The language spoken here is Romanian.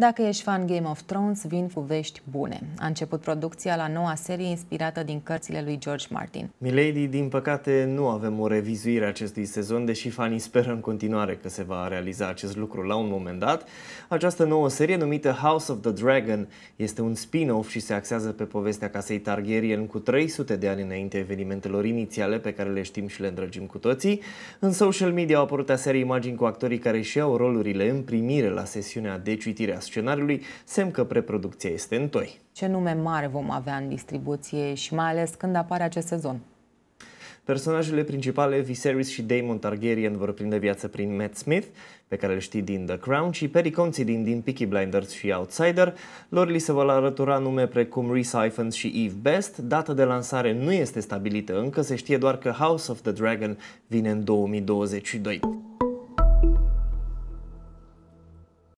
Dacă ești fan Game of Thrones, vin cu vești bune. A început producția la noua serie inspirată din cărțile lui George Martin. Milady, din păcate, nu avem o revizuire acestui sezon, deși fanii speră în continuare că se va realiza acest lucru la un moment dat. Această nouă serie, numită House of the Dragon, este un spin-off și se axează pe povestea casei Targaryen cu 300 de ani înainte evenimentelor inițiale pe care le știm și le îndrăgim cu toții. În social media au apărut aseară imagini cu actorii care și-au rolurile în primire la sesiunea de citire a scenariului, semn că preproducția este în toi. Ce nume mare vom avea în distribuție și mai ales când apare acest sezon? Personajele principale, Viserys și Daemon Targaryen, vor prinde viață prin Matt Smith, pe care îl știi din The Crown, și Perry Considine din Peaky Blinders și Outsider. Lor li se vor arătura nume precum Rhys Ifans și Eve Best. Data de lansare nu este stabilită încă, se știe doar că House of the Dragon vine în 2022.